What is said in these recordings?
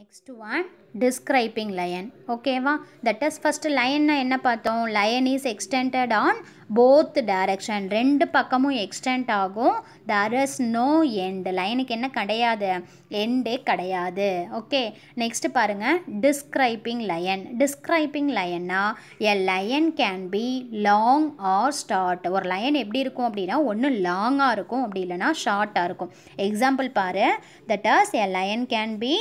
Next one describing line ஓகேவா that is first லயன்னா என்ன பார்த்தோம் line is extended on both direction ரெண்டு பக்கமும் எக்ஸ்டெண்ட் ஆகும் தர் இஸ் நோ எண்டு லயனுக்கு என்ன கிடையாது எண்டே கிடையாது ஓகே நெக்ஸ்ட் பாருங்கள் டிஸ்கிரைபிங் லயன் டிஸ்கிரைபிங் லயன்னா a line can be long or short ஒரு லயன் எப்படி இருக்கும் அப்படின்னா ஒன்று லாங்காக இருக்கும் அப்படி இல்லைனா ஷார்ட்டாக இருக்கும் எக்ஸாம்பிள் பாரு that as a line can be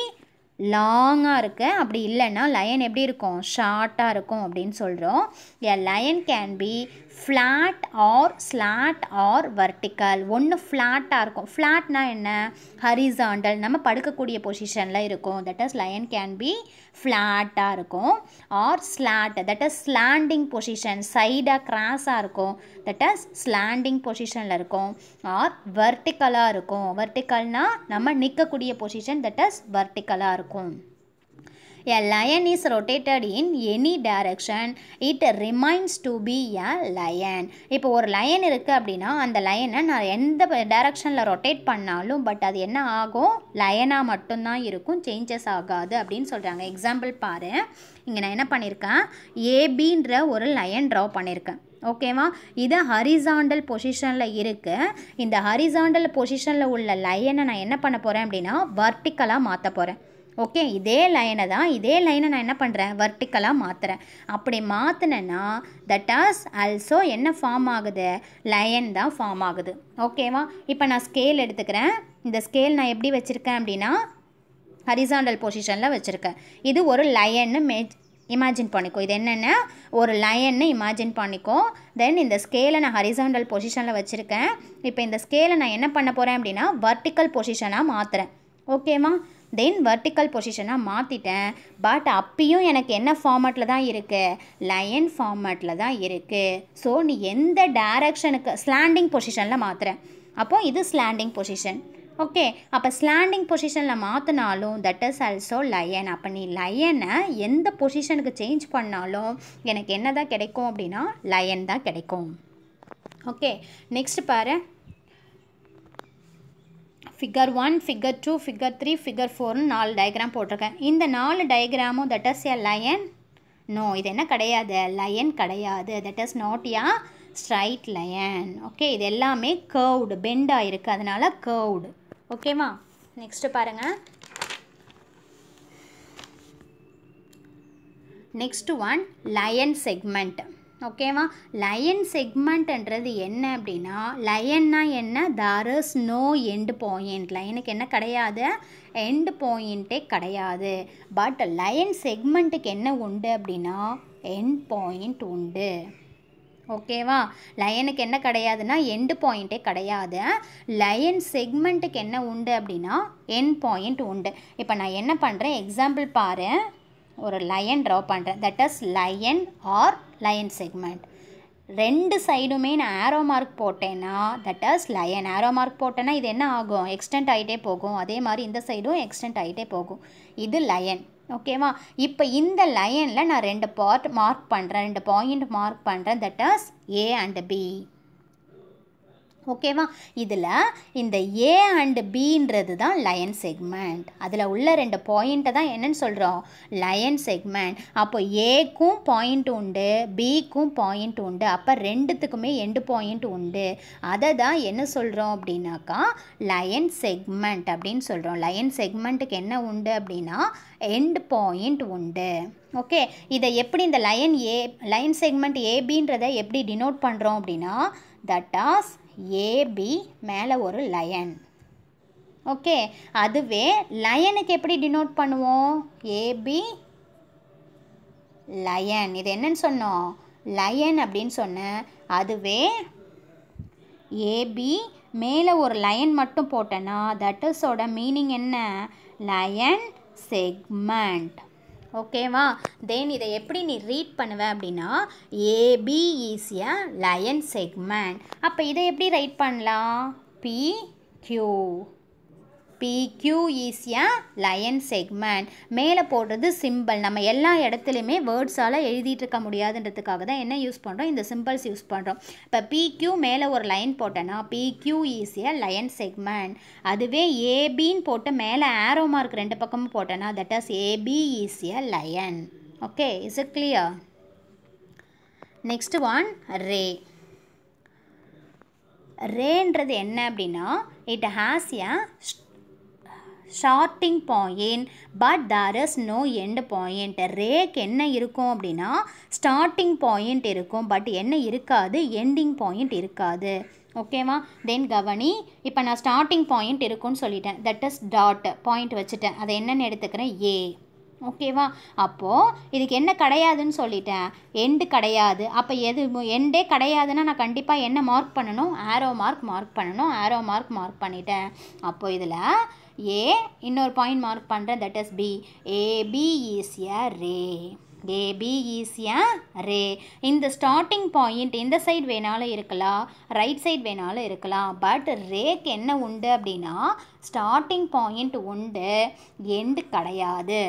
லாங்காக இருக்க அப்படி இல்லைன்னா லயன் எப்படி இருக்கும் ஷார்ட்டாக இருக்கும் அப்படின்னு சொல்கிறோம் a line can be flat or slant or vertical ஒன்று ஃப்ளாட்டாக இருக்கும் ஃப்ளாட்னா என்ன ஹரிசாண்டல் நம்ம படுக்கக்கூடிய பொசிஷனில் இருக்கும் that is line can be ஃப்ளாட்டாக இருக்கும் or slant that is slanting position சைடாக கிராஸாக இருக்கும் தட் இஸ் ஸ்லாண்டிங் பொசிஷனில் இருக்கும் ஆர் வர்டிக்கலாக இருக்கும் வர்டிக்கல்னால் நம்ம நிற்கக்கூடிய பொசிஷன் தட் இஸ் வர்டிக்கலாக இருக்கும் A lion is rotated in any direction. It remains to be a lion. இப்போ ஒரு லயன் இருக்குது அப்படின்னா அந்த லயனை நான் எந்த டைரக்ஷனில் ரொட்டேட் பண்ணாலும் பட் அது என்ன ஆகும் லயனாக மட்டும்தான் இருக்கும் சேஞ்சஸ் ஆகாது அப்படின்னு சொல்கிறாங்க எக்ஸாம்பிள் பாரு இங்கே நான் என்ன பண்ணியிருக்கேன் ஏபின்ற ஒரு லயன் ட்ரா பண்ணியிருக்கேன் ஓகேவா இது ஹரிசாண்டல் பொசிஷனில் இருக்குது இந்த ஹரிசாண்டல் பொசிஷனில் உள்ள லயனை நான் என்ன பண்ண போகிறேன் அப்படின்னா வர்டிக்கலாக மாற்ற போகிறேன் ஓகே இதே லைனை தான் இதே லைனை நான் என்ன பண்ணுறேன் வர்டிக்கலாக மாற்றுறேன் அப்படி மாற்றினா தட் ஆஸ் ஆல்சோ என்ன ஃபார்ம் ஆகுது லயன் தான் ஃபார்ம் ஆகுது ஓகேவா இப்போ நான் ஸ்கேல் எடுத்துக்கிறேன் இந்த ஸ்கேல் நான் எப்படி வச்சுருக்கேன் அப்படின்னா ஹரிசாண்டல் பொசிஷனில் வச்சுருக்கேன் இது ஒரு லயன்னு மே இமேஜின் பண்ணிக்கோ இது என்னென்ன ஒரு லயன்னு இமேஜின் பண்ணிக்கோ தென் இந்த ஸ்கேலை நான் ஹரிசாண்டல் பொசிஷனில் வச்சுருக்கேன் இப்போ இந்த ஸ்கேலை நான் என்ன பண்ண போகிறேன் அப்படின்னா வர்டிக்கல் பொசிஷனாக மாற்றுறேன் ஓகேவா தென் வர்டிக்கல் பொசிஷனாக மாற்றிட்டேன் பட் அப்பயும் எனக்கு என்ன ஃபார்மேட்டில் தான் இருக்குது லயன் ஃபார்மேட்டில் தான் இருக்குது ஸோ நீ எந்த டேரக்ஷனுக்கு ஸ்லாண்டிங் பொசிஷனில் மாற்றுறேன் அப்போது இது ஸ்லாண்டிங் பொசிஷன் ஓகே அப்போ ஸ்லாண்டிங் பொசிஷனில் மாற்றினாலும் தட் இஸ் ஆல்சோ லயன் அப்போ நீ லயனை எந்த பொசிஷனுக்கு சேஞ்ச் பண்ணாலும் எனக்கு என்ன தான் கிடைக்கும் அப்படின்னா லயன் தான் கிடைக்கும் ஓகே நெக்ஸ்ட் பாரு figure one figure two figure three figure ஃபோர்னு நாலு டயக்ராம் போட்டிருக்கேன் இந்த நாலு டயக்ராமும் that is a line no இது என்ன கிடையாது லயன் கிடையாது that is not a straight line okay இது எல்லாமே கேர்வ்டு பெண்டாக இருக்குது அதனால் கேர்வ்டு ஓகேவா நெக்ஸ்ட்டு பாருங்கள் நெக்ஸ்ட் ஒன் லயன் செக்மெண்ட் ஓகேவா லயன் செக்மெண்ட்ன்றது என்ன அப்படின்னா லயன்னா என்ன there is no end point லயனுக்கு என்ன கிடையாது எண்டு பாயிண்ட்டே கிடையாது பட் லயன் செக்மெண்ட்டுக்கு என்ன உண்டு அப்படின்னா எண்ட் பாயிண்ட் உண்டு ஓகேவா லயனுக்கு என்ன கிடையாதுன்னா எண்டு பாயிண்ட்டே கிடையாது லயன் செக்மெண்ட்டுக்கு என்ன உண்டு அப்படின்னா எண்ட் பாயிண்ட் உண்டு இப்போ நான் என்ன பண்ணுறேன் எக்ஸாம்பிள் பாரு ஒரு லயன் ட்ரா பண்ணுறேன் that is line or line segment ரெண்டு சைடுமே நான் ஆரோ மார்க் போட்டேன்னா that is line arrow mark போட்டேன்னா இது என்ன ஆகும் எக்ஸ்டெண்ட் ஆகிட்டே போகும் அதே மாதிரி இந்த சைடும் எக்ஸ்டெண்ட் ஆகிட்டே போகும் இது லயன் ஓகேவா இப்போ இந்த லயனில் நான் ரெண்டு பார்ட் மார்க் பண்ணுறேன் ரெண்டு பாயிண்ட் மார்க் பண்ணுறேன் that is A and B ஓகேவா இதில் இந்த ஏ அண்டு பின்றது தான் லயன் செக்மெண்ட் அதில் உள்ள ரெண்டு பாயிண்ட்டை தான் என்னன்னு சொல்கிறோம் லயன் செக்மெண்ட் அப்போ ஏக்கும் பாயிண்ட் உண்டு பிக்கும் பாயிண்ட் உண்டு அப்போ ரெண்டுத்துக்குமே எண்டு பாயிண்ட் உண்டு அதை தான் என்ன சொல்கிறோம் அப்படின்னாக்கா லயன் செக்மெண்ட் அப்படின்னு சொல்கிறோம் லயன் செக்மெண்ட்டுக்கு என்ன உண்டு அப்படின்னா எண்டு பாயிண்ட் உண்டு ஓகே இதை எப்படி இந்த லயன் ஏ லயன் செக்மெண்ட் ஏபின்றதை எப்படி டினோட் பண்ணுறோம் அப்படின்னா தட் ஆஸ் ஏபி மேலே ஒரு லயன் ஓகே அதுவே லயனுக்கு எப்படி டினோட் பண்ணுவோம் ஏபி லயன் இது என்னன்னு சொன்னோம் லயன் அப்படின்னு சொன்னேன் அதுவே ஏபி மேலே ஒரு லயன் மட்டும் போட்டேன்னா தட் இஸோட மீனிங் என்ன லயன் செக்மெண்ட் ஓகேவா தென் இதை எப்படி நீ ரீட் பண்ணுவ அப்படின்னா ஏபி எ லயன் செக்மெண்ட் அப்போ இதை எப்படி ரைட் பண்ணலாம் P Q PQ PQ is a line segment மேலே போடுறது சிம்பிள் நம்ம எல்லா இடத்துலையுமே வேர்ட்ஸால் எழுதிட்டு முடியாதுன்றதுக்காக தான் என்ன யூஸ் பண்ணுறோம் இந்த சிம்பிள்ஸ் யூஸ் பண்ணுறோம் இப்போ பிக்யூ மேலே ஒரு லைன் போட்டேன்னா பிக்யூஇஸ் எ லயன் செக்மெண்ட் அதுவே ஏபின்னு போட்டு மேலே ஆரோ மார்க் ரெண்டு பக்கமும் போட்டேன்னா that is AB is a line okay is it clear next one ray ரேன்றது என்ன அப்படின்னா it has a starting point but there is no end point ரேக் என்ன இருக்கும் அப்படின்னா ஸ்டார்டிங் பாயிண்ட் இருக்கும் பட் என்ன இருக்காது எண்டிங் பாயிண்ட் இருக்காது ஓகேவா தென் கவனி இப்போ நான் ஸ்டார்டிங் பாயிண்ட் இருக்கும்னு சொல்லிட்டேன் தட் இஸ் டாட் பாயிண்ட் வச்சுட்டேன் அதை என்னென்னு எடுத்துக்கிறேன் ஏ ஓகேவா அப்போது இதுக்கு என்ன கிடையாதுன்னு சொல்லிட்டேன் எண்டு கிடையாது அப்போ எது எண்டே கிடையாதுன்னா நான் கண்டிப்பாக என்ன மார்க் பண்ணணும் ஆரோ மார்க் மார்க் பண்ணணும் ஆரோ மார்க் மார்க் பண்ணிட்டேன் அப்போது இதில் ஏ இன்னொரு பாயிண்ட் மார்க் பண்ணுறேன் that is B AB is a ray AB is a ray இந்த ஸ்டார்டிங் பாயிண்ட் இந்த சைடு வேணாலும் இருக்கலாம் ரைட் சைடு வேணாலும் இருக்கலாம் பட் ரேக்கு என்ன உண்டு அப்படின்னா ஸ்டார்டிங் பாயிண்ட் உண்டு எண்டு கிடையாது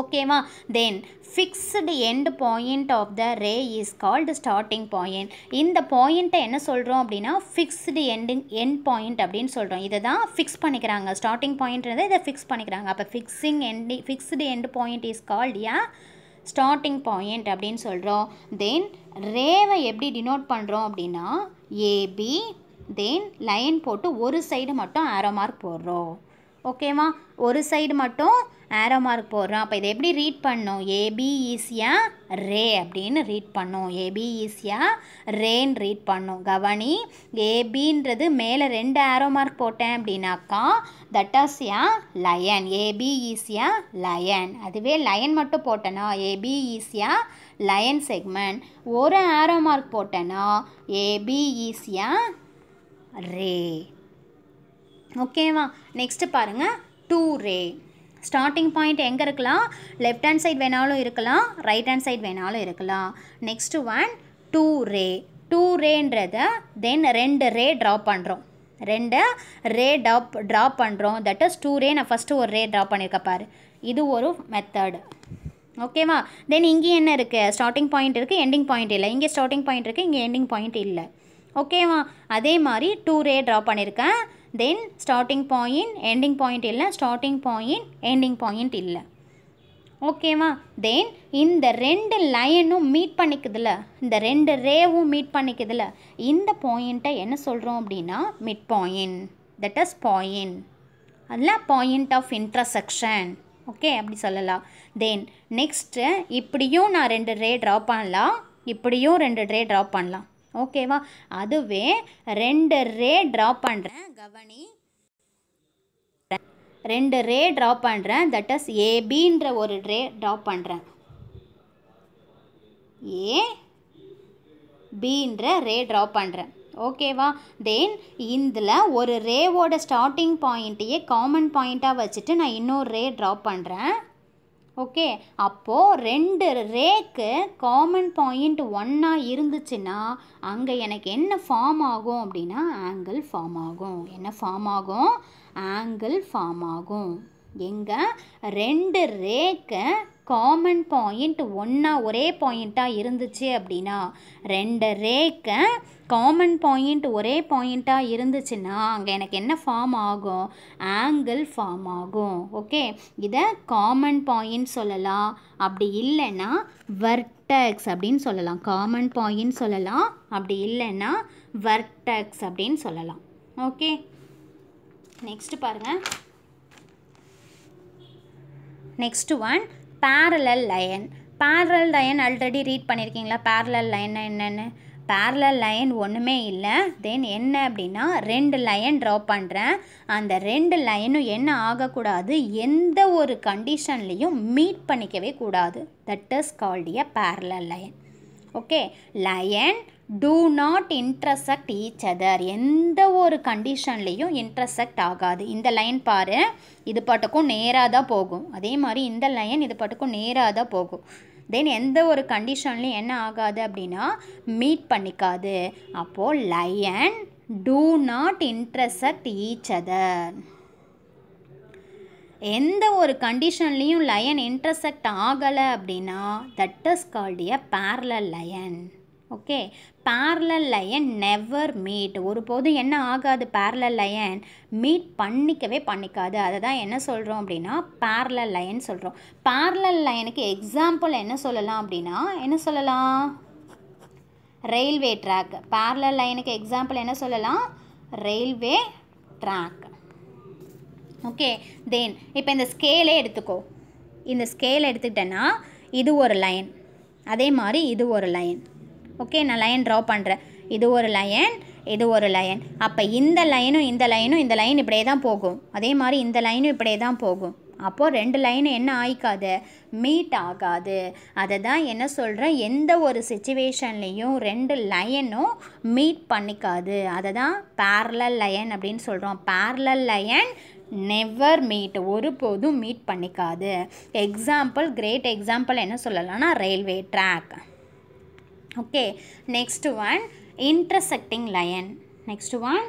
ஓகேவா then fixed end point of the ray is called starting point இந்த பாயிண்ட்டை என்ன சொல்கிறோம் அப்படின்னா ஃபிக்ஸ்டு எண்டிங் எண்ட் பாயிண்ட் அப்படின்னு சொல்கிறோம் இதை தான் ஃபிக்ஸ் பண்ணிக்கிறாங்க ஸ்டார்டிங் பாயிண்ட்ன்றதை இதை ஃபிக்ஸ் பண்ணிக்கிறாங்க அப்போ fixing end fixed end point is called a starting point அப்படின்னு சொல்கிறோம் தென் ரேவை எப்படி டினோட் பண்ணுறோம் அப்படின்னா ஏபி தென் லைன் போட்டு ஒரு சைடு மட்டும் ஆரோ மார்க் போடுறோம் ஓகேவா ஒரு சைடு மட்டும் ஆரோ மார்க் போடுறோம் அப்போ இதை எப்படி ரீட் பண்ணோம் ஏபி ஈஸியாக ரே அப்படின்னு ரீட் பண்ணோம் ஏபி ஈஸியாக ரேன்னு e, ரீட் பண்ணோம் கவனி ஏபின்றது மேலே ரெண்டு ஆரோ மார்க் போட்டேன் அப்படின்னாக்கா தட்டாசியா லயன் ஏபி ஈஸியாக லயன் அதுவே லயன் மட்டும் போட்டேன்னா ஏபி ஈஸியாக லயன் செக்மெண்ட் ஒரு ஆரோ மார்க் போட்டேன்னா ஏபி ஈஸியாக ரே ஓகேவா நெக்ஸ்ட்டு பாருங்கள் டூ ரே ஸ்டார்டிங் பாயிண்ட் எங்கே இருக்கலாம் லெஃப்ட் ஹேண்ட் சைட் வேணாலும் இருக்கலாம் ரைட் ஹேண்ட் சைட் வேணாலும் இருக்கலாம் next one two ray two ரேன்றத தென் ரெண்டு ரே ட்ரா பண்ணுறோம் ரெண்டு ரே டாப் ட்ரா பண்ணுறோம் தட் இஸ் டூ ரே நான் ஃபஸ்ட்டு ஒரு ரே ட்ரா பண்ணியிருக்கேன் பாரு இது ஒரு மெத்தடு ஓகேவா தென் இங்கே என்ன இருக்குது ஸ்டார்டிங் பாயிண்ட் இருக்குது எண்டிங் பாயிண்ட் இல்லை இங்கே ஸ்டார்டிங் பாயிண்ட் இருக்குது இங்கே எண்டிங் பாயிண்ட் இல்லை ஓகேவா அதே மாதிரி டூ ரே ட்ரா பண்ணியிருக்கேன் then starting point ending point இல்லை ஸ்டார்டிங் பாயிண்ட் எண்டிங் பாயிண்ட் இல்லை ஓகேவா தென் இந்த ரெண்டு லைனும் மீட் பண்ணிக்குதுல இந்த ரெண்டு ரேவும் மீட் பண்ணிக்குதுல இந்த பாயிண்ட்டை என்ன சொல்கிறோம் அப்படின்னா mid point that is point அதில் பாயிண்ட் ஆஃப் இன்ட்ரசெக்ஷன் ஓகே அப்படி சொல்லலாம் தென் நெக்ஸ்ட்டு இப்படியும் நான் ரெண்டு ரே ட்ரா பண்ணலாம் இப்படியும் ரெண்டு ரே ட்ரா பண்ணலாம் ஓகேவா அதுவே ரெண்டு ரே ட்ரா பண்ணுறேன் கவனி ரெண்டு ரே ட்ரா பண்ணுறேன் தட் இஸ் ஏபின்ற ஒரு ரே ட்ரா பண்ணுறேன் ஏ பின்ற ரே ட்ரா பண்ணுறேன் ஓகேவா தென் இதில் ஒரு ரேவோட ஸ்டார்டிங் பாயிண்ட்டையே காமன் பாயிண்ட்டாக வச்சுட்டு நான் இன்னொரு ரே ட்ரா பண்ணுறேன் ஓகே அப்போது ரெண்டு ரேக்கு காமன் பாயிண்ட் ஒன்னாக இருந்துச்சுன்னா அங்கே எனக்கு என்ன ஃபார்ம் ஆகும் அப்படின்னா ஆங்கிள் ஃபார்ம் ஆகும் என்ன ஃபார்ம் ஆகும் ஆங்கிள் ஃபார்ம் ஆகும் எங்கே ரெண்டு ரேக்கை காமன் பாயிண்ட் ஒன்றா ஒரே பாயிண்ட்டாக இருந்துச்சு அப்படின்னா ரெண்டு ரேக்க காமன் பாயிண்ட் ஒரே பாயிண்ட்டாக இருந்துச்சுன்னா அங்கே எனக்கு என்ன ஃபார்ம் ஆகும் ஆங்கிள் ஃபார்ம் ஆகும் ஓகே இதை காமன் பாயிண்ட் சொல்லலாம் அப்படி இல்லைன்னா வர்டக்ஸ் அப்படின்னு சொல்லலாம் காமன் பாயிண்ட் சொல்லலாம் அப்படி இல்லைன்னா வர்டக்ஸ் அப்படின்னு சொல்லலாம் ஓகே நெக்ஸ்ட் பாருங்கள் next one parallel line parallel line already read பண்ணியிருக்கீங்களா பேரலல் லைன்னா என்னென்னு பேரலல் லைன் ஒன்றுமே இல்லை தென் என்ன அப்படின்னா ரெண்டு லைன் ட்ரா பண்ணுறேன் அந்த ரெண்டு லைனும் என்ன ஆகக்கூடாது எந்த ஒரு கண்டிஷன்லேயும் மீட் பண்ணிக்கவே கூடாது that is called a parallel line okay line do not intersect each other எந்த ஒரு கண்டிஷன்லேயும் இன்டர்செக்ட் ஆகாது இந்த லைன் பாரு இது பாட்டுக்கும் நேராக தான் போகும் அதே மாதிரி இந்த லைன் இது பாட்டுக்கும் நேராக தான் போகும் தென் எந்த ஒரு கண்டிஷன்லையும் என்ன ஆகாது அப்படின்னா மீட் பண்ணிக்காது அப்போது line do not intersect each other எந்த ஒரு கண்டிஷன்லேயும் லயன் இன்டர்செக்ட் ஆகலை அப்படின்னா that is called a parallel line okay parallel line never meet ஒருபோது என்ன ஆகாது பேரலல் லயன் மீட் பண்ணிக்கவே பண்ணிக்காது அதை தான் என்ன சொல்கிறோம் அப்படின்னா பேரலல் லயன் சொல்கிறோம் பேரலல் லயனுக்கு எக்ஸாம்பிள் என்ன சொல்லலாம் அப்படின்னா என்ன சொல்லலாம் ரயில்வே ட்ராக் பேரலல் லயனுக்கு எக்ஸாம்பிள் என்ன சொல்லலாம் ரயில்வே ட்ராக் ஓகே தென் இப்போ இந்த ஸ்கேலே எடுத்துக்கோ இந்த ஸ்கேல் எடுத்துக்கிட்டேன்னா இது ஒரு லைன் அதே மாதிரி இது ஒரு லைன் ஓகே நான் லைன் ட்ரா பண்ணுறேன் இது ஒரு லைன் இது ஒரு லைன் அப்போ இந்த லைனும் இந்த லைனும் இந்த லைன் இப்படியே தான் போகும் அதே மாதிரி இந்த லைனும் இப்படியே தான் போகும் அப்போது ரெண்டு லைனும் என்ன ஆகிக்காது மீட் ஆகாது அதை தான் என்ன சொல்கிறேன் எந்த ஒரு சுச்சுவேஷன்லேயும் ரெண்டு லைனும் மீட் பண்ணிக்காது அதை தான் பேரலல் லயன் அப்படின்னு சொல்கிறோம் பேரலல் லயன் நெவர் மீட் ஒருபோதும் மீட் பண்ணிக்காது எக்ஸாம்பிள் கிரேட் எக்ஸாம்பிள் என்ன சொல்லலாம்னா railway track okay next one intersecting line next one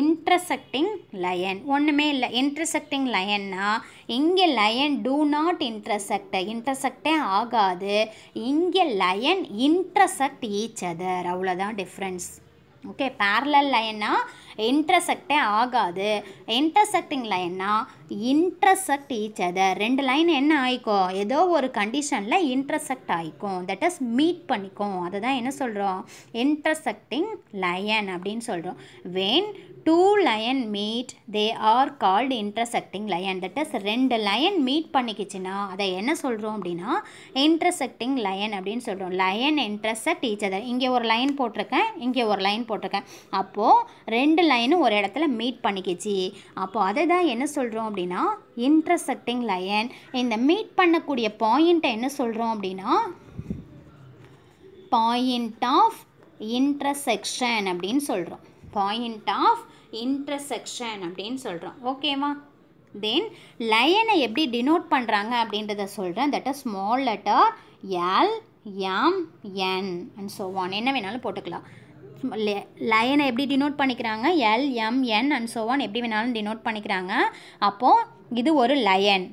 intersecting line ஒன்றுமே இல்லை இன்டர்செக்டிங் லயன்னா இங்கே லயன் டூ நாட் இன்டர்செக்ட் இன்டர்செக்டே ஆகாது இங்கே லயன் இன்டர்செக்ட் ஈச் அதர் அவ்வளோதான் டிஃப்ரென்ஸ் ஓகே பேரலல் லைன்னா இன்டர்செக்டே ஆகாது இன்டர்செக்டிங் லைன்னா இன்ட்ரசெக்ட் ஈச் அதர் ரெண்டு லைன் என்ன ஆயிக்கும் ஏதோ ஒரு கண்டிஷனில் இன்ட்ரசெக்ட் ஆகிக்கும் தட் இஸ் மீட் பண்ணிக்கும் அதை தான் என்ன சொல்கிறோம் இன்ட்ரசெக்டிங் லயன் அப்படின்னு சொல்கிறோம் when two line meet they are called intersecting line that is ரெண்டு லயன் மீட் பண்ணிக்கிச்சுன்னா அதை என்ன சொல்கிறோம் அப்படின்னா இன்டர்செக்டிங் லயன் அப்படின்னு சொல்கிறோம் லயன் இன்டர்செக்ட் ஈச் அதர் இங்கே ஒரு லைன் போட்டிருக்கேன் இங்கே ஒரு லைன் போட்டிருக்கேன் அப்போது ரெண்டு லைனும் ஒரு இடத்துல மீட் பண்ணிக்கிச்சு அப்போது அதை தான் என்ன சொல்கிறோம் அப்படின்னு அப்படின்னா இன்டர்செக்டிங் லைன் இந்த மீட் பண்ணக்கூடிய பாயிண்ட்டை என்ன சொல்கிறோம் அப்படின்னா பாயிண்ட் ஆஃப் இன்டர்செக்ஷன் அப்படின்னு சொல்கிறோம் பாயிண்ட் ஆஃப் இன்டர்செக்ஷன் அப்படின்னு சொல்கிறோம் ஓகேவா தென் லயனை எப்படி டினோட் பண்ணுறாங்க அப்படின்றத சொல்கிறேன் that a small letter L M N and so one என்ன வேணாலும் போட்டுக்கலாம் லயனை எப்படி டினோட் பண்ணிக்கிறாங்க L M N and so on எப்படி வேணாலும் டினோட் பண்ணிக்கிறாங்க அப்போது இது ஒரு லயன்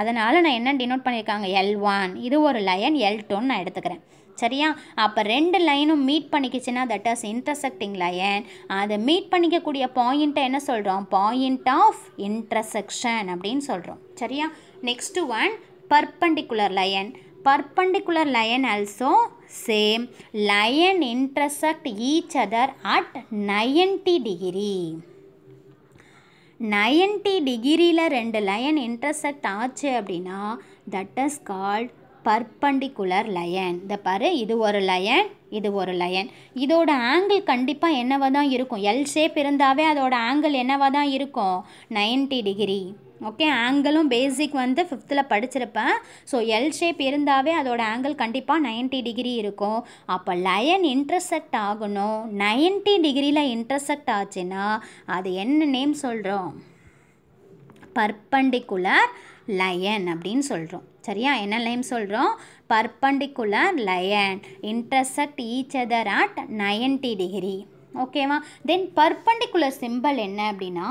அதனால் நான் என்ன டினோட் பண்ணியிருக்காங்க எல் ஒன் இது ஒரு லயன் எல் டூன்னு நான் எடுத்துக்கிறேன் சரியா அப்போ ரெண்டு லைனும் மீட் பண்ணிக்கிச்சுன்னா தட் இஸ் இன்டர்செக்டிங் லயன் அதை மீட் பண்ணிக்கக்கூடிய பாயிண்ட்டை என்ன சொல்கிறோம் பாயிண்ட் ஆஃப் இன்டர்செக்ஷன் அப்படின்னு சொல்கிறோம் சரியா next one perpendicular line perpendicular line also same line intersect each other at ninety degree ninety டிகிரியில் ரெண்டு லயன் இன்டர்செக்ட் ஆச்சு அப்படின்னா that is called perpendicular line இந்த பாரு இது ஒரு லயன் இது ஒரு லயன் இதோட ஆங்கிள் கண்டிப்பாக என்னவாக தான் இருக்கும் எல் ஷேப் இருந்தாவே அதோட ஆங்கிள் என்னவாக தான் இருக்கும் நைன்டி டிகிரி ஓகே ஆங்கிளும் பேசிக் வந்து ஃபிஃப்த்தில் படிச்சிருப்பேன் ஸோ எல் ஷேப் இருந்தாவே அதோட ஆங்கிள் கண்டிப்பாக நைன்ட்டி டிகிரி இருக்கும் அப்போ லயன் இன்டர்செக்ட் ஆகணும் நைன்ட்டி டிகிரியில் இன்டர்செக்ட் ஆச்சுன்னா அது என்ன நேம் சொல்கிறோம் பர்பண்டிகுலர் லயன் அப்படின்னு சொல்கிறோம் சரியா என்ன லைம் சொல்கிறோம் perpendicular line intersect each other at ninety degree ஓகேவா தென் பர்பண்டிகுலர் சிம்பிள் என்ன அப்படின்னா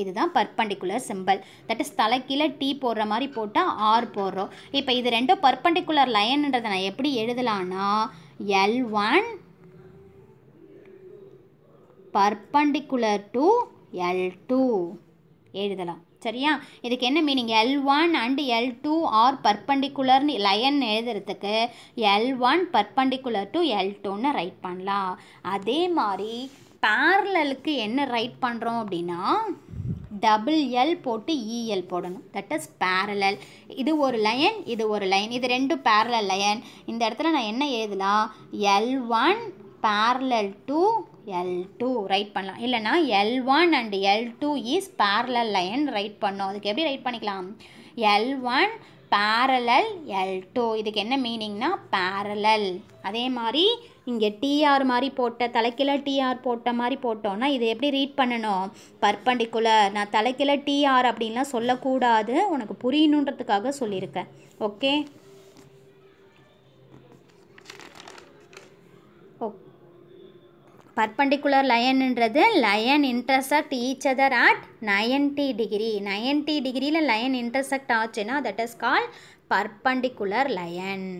இதுதான் பர்பண்டிகுலர் சிம்பிள் தட் இஸ் தலைக்கில டி போடுற மாதிரி போட்டால் ஆர் போடுறோம் இப்போ இது ரெண்டும் பர்பண்டிகுலர் லைன்ன்றதை நான் எப்படி எழுதலான்னா L one perpendicular to L two எழுதலாம் சரியா இதுக்கு என்ன meaning L one and L two are பர்பண்டிகுலர்னு லயன் எழுதுறதுக்கு L one perpendicular to L டூன்னு ரைட் பண்ணலாம் அதே மாதிரி பேரலலுக்கு என்ன ரைட் பண்ணுறோம் அப்படின்னா டபுள் எல் போட்டு இஎல் e போடணும் தட் இஸ் பேரலல் இது ஒரு லைன் இது ஒரு லைன் இது ரெண்டு பேரலல் லைன் இந்த இடத்துல நான் என்ன எழுதலாம் L one parallel to L two write பண்ணலாம் இல்லைனா L one and L two is parallel line write பண்ணோம் அதுக்கு எப்படி ரைட் பண்ணிக்கலாம் L one parallel L two இதுக்கு என்ன மீனிங்னா பேரலல் அதே மாதிரி இங்கே டிஆர் மாதிரி போட்ட தலைக்கில டிஆர் போட்ட மாதிரி போட்டோம்னா இது எப்படி ரீட் பண்ணணும் பர்பண்டிகுலர் நான் தலைக்கில டிஆர் அப்படின்லாம் சொல்லக்கூடாது உனக்கு புரியணுன்றதுக்காக சொல்லியிருக்கேன் ஓகே பர்பண்டிகுலர் லயன்ன்றது line intersect each other at ninety degree ninety டிகிரியில் லயன் இன்டர்செக்ட் ஆச்சுன்னா that is call perpendicular line